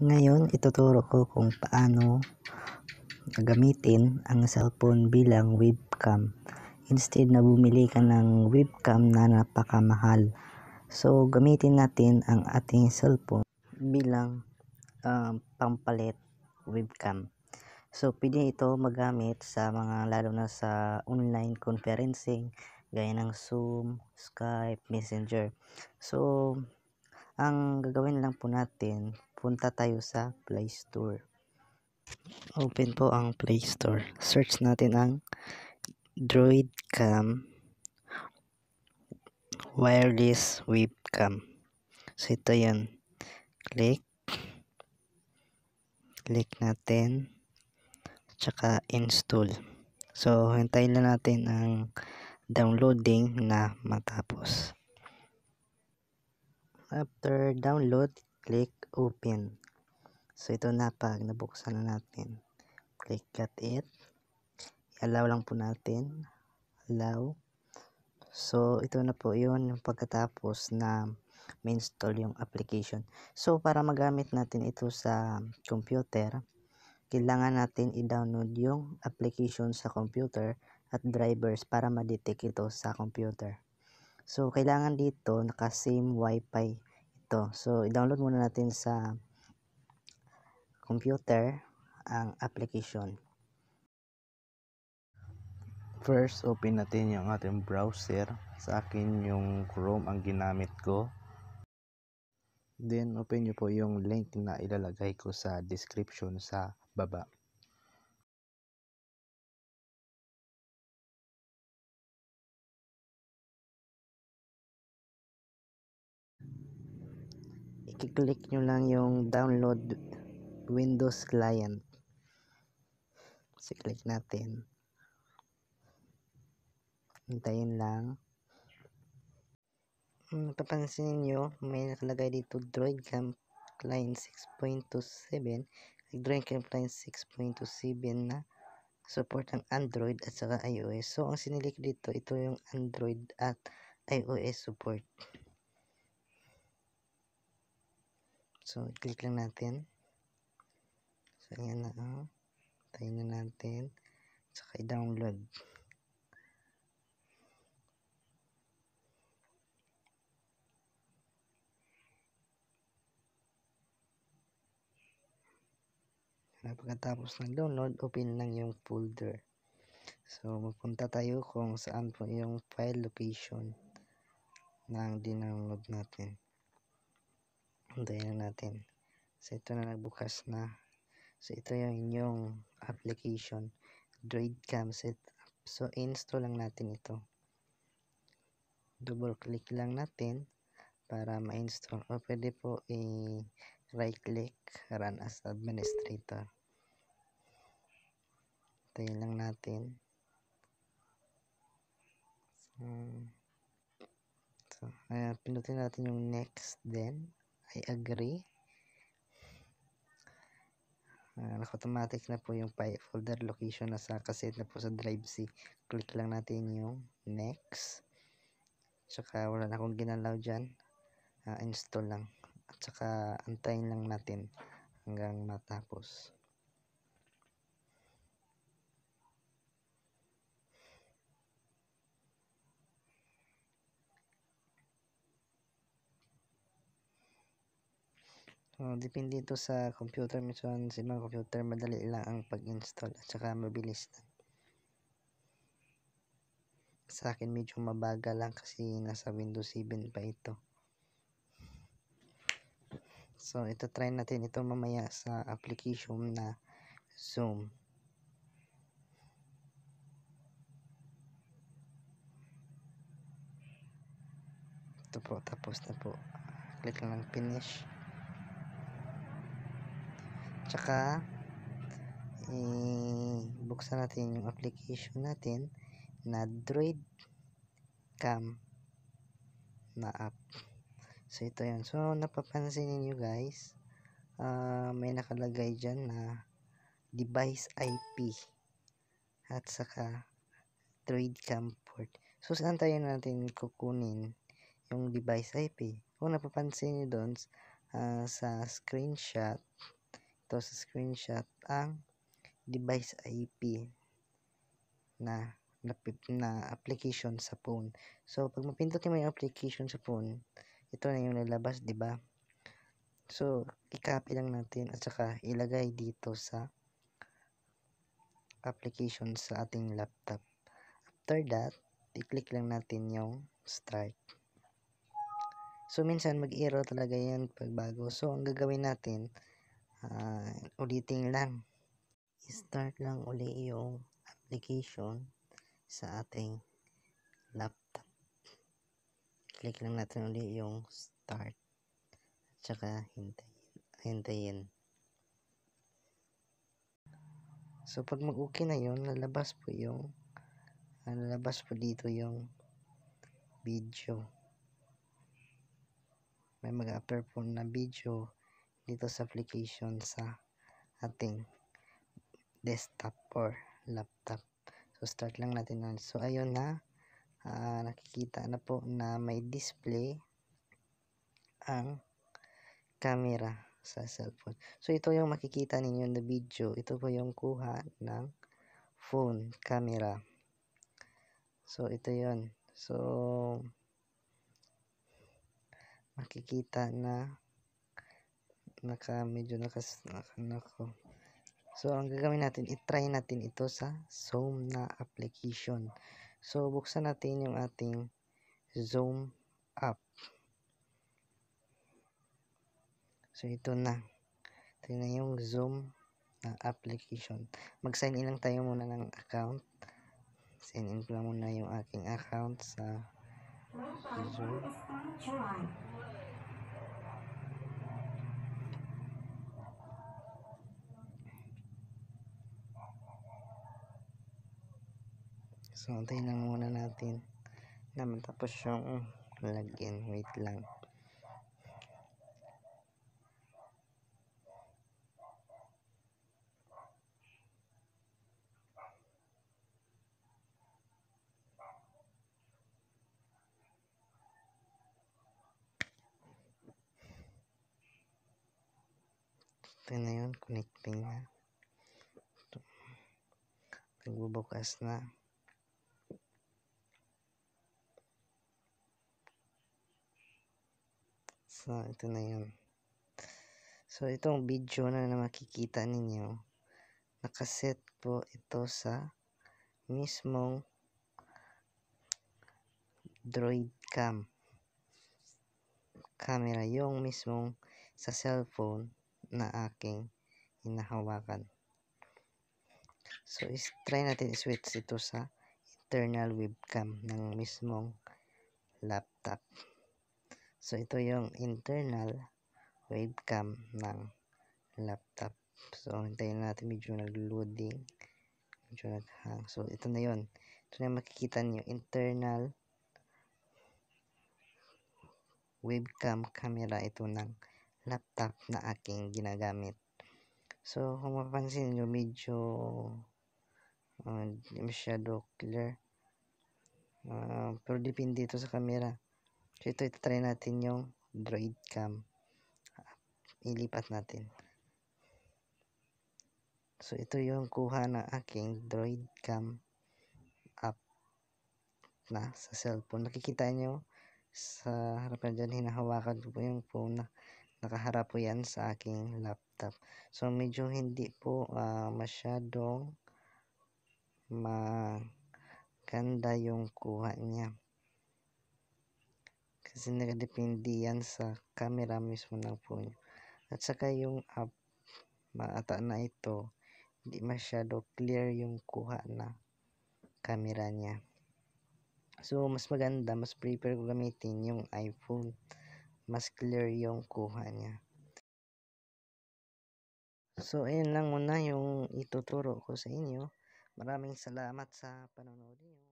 Ngayon, ituturo ko kung paano gamitin ang cellphone bilang webcam. Instead na bumili ka ng webcam na napakamahal. So, gamitin natin ang ating cellphone bilang uh, pampalit webcam. So, pwede ito magamit sa mga lalo na sa online conferencing, gaya ng Zoom, Skype, Messenger. So, ang gagawin lang po natin punta tayo sa Play Store. Open po ang Play Store. Search natin ang DroidCam Cam wireless webcam. So, ito yun. Click. Click natin. Tsaka install. So, hintayin na natin ang downloading na matapos. After download, click open so ito na pag nabuksan na natin click cut it allow lang po natin allow so ito na po yun yung pagkatapos na ma-install yung application so para magamit natin ito sa computer kailangan natin i-download yung application sa computer at drivers para ma-detect ito sa computer so kailangan dito naka same wifi ito. So, i-download muna natin sa computer ang application. First, open natin yung ating browser. Sa akin, yung Chrome ang ginamit ko. Then, open nyo po yung link na ilalagay ko sa description sa baba. i-click nyo lang yung download Windows client. So, click natin. Hintayin lang. Napapansin niyo, may nakalagay dito Droid Camp Client 6.27 Droid Camp Client 6.27 na support ng Android at saka iOS. So, ang sinilik dito, ito yung Android at iOS support. So, click lang natin. So, ayan na. Oh. Tayo na natin. Saka i-download. na pagkatapos ng download, open lang yung folder. So, mapunta tayo kung saan po yung file location ng dinownload natin. Antayin na natin. So, ito na nagbukas na. So, ito yung inyong application. Droid Cam Setup. So, install lang natin ito. Double click lang natin para ma-install. O, pwede po i-right click, run as administrator. Tayo lang natin. So, hmm. so ayan, pinutin natin yung next then. I agree. Uh, automatic na po yung folder location na sa cassette na po sa drive C. Click lang natin yung next. Tsaka wala na akong ginalaw dyan. Uh, install lang. At saka antayin lang natin hanggang matapos. Uh, depende ito sa computer minsan sa ibang computer madali lang ang pag-install at saka mabilis lang. Sa akin medyo mabaga lang kasi nasa Windows 7 pa ito. So ito try natin ito mamaya sa application na Zoom. ito po tapos na po click lang finish tsaka eh, buksan natin yung application natin na droid cam na app so ito yun so napapansin niyo guys uh, may nakalagay diyan na device IP at saka droid cam port so saan tayo natin kukunin yung device IP kung napapansin niyo doon uh, sa screenshot dito sa screenshot ang device IP na na, na application sa phone. So, pag mapindot mo yung application sa phone, ito na yung lalabas, di ba? So, i-copy lang natin at saka ilagay dito sa application sa ating laptop. After that, i-click lang natin yung strike. So, minsan mag-error talaga yan pag bago. So, ang gagawin natin, uh, ulitin lang start lang uli yung application sa ating laptop click lang natin uli yung start at saka hintayin hintayin so pag mag okay na yun lalabas po yung ah, lalabas po dito yung video may mag-appear po na video dito sa application sa ating desktop or laptop. So, start lang natin nun. So, ayun na. Uh, nakikita na po na may display ang camera sa cellphone. So, ito yung makikita ninyo na video. Ito po yung kuha ng phone camera. So, ito yon So, makikita na naka medyo nakas naka, nako. So ang gagawin natin, i-try natin ito sa Zoom na application. So buksan natin yung ating Zoom app. So ito na. Ito na yung Zoom na application. Mag-sign in lang tayo muna ng account. Sign in ko lang muna yung aking account sa Zoom. So, antayin lang muna natin na matapos yung lagyan. Wait lang. Ito na yun, connecting na. Nagbubukas na. So, ah, ito na yun. So, itong video na, na makikita ninyo, nakaset po ito sa mismong droid cam camera yung mismong sa cellphone na aking hinahawakan so is try natin switch ito sa internal webcam ng mismong laptop So, ito yung internal webcam ng laptop. So, hintayin natin medyo nag-loading. Medyo nag-hang. So, ito na yon Ito na makikita niyo internal webcam camera ito ng laptop na aking ginagamit. So, kung mapansin nyo, medyo uh, masyado clear. Uh, pero depende ito sa camera. So, ito, itatry natin yung droid cam. Ilipat natin. So, ito yung kuha na aking droid cam app na sa cellphone. Nakikita nyo sa harapan dyan, hinahawakan po yung phone na nakaharap po yan sa aking laptop. So, medyo hindi po uh, masyadong maganda yung kuha niya kasi nagdepende yan sa camera mismo ng phone nyo. At saka yung app, maata na ito, hindi masyado clear yung kuha na camera niya. So, mas maganda, mas prefer ko gamitin yung iPhone. Mas clear yung kuha niya. So, ayun lang muna yung ituturo ko sa inyo. Maraming salamat sa panonood niyo.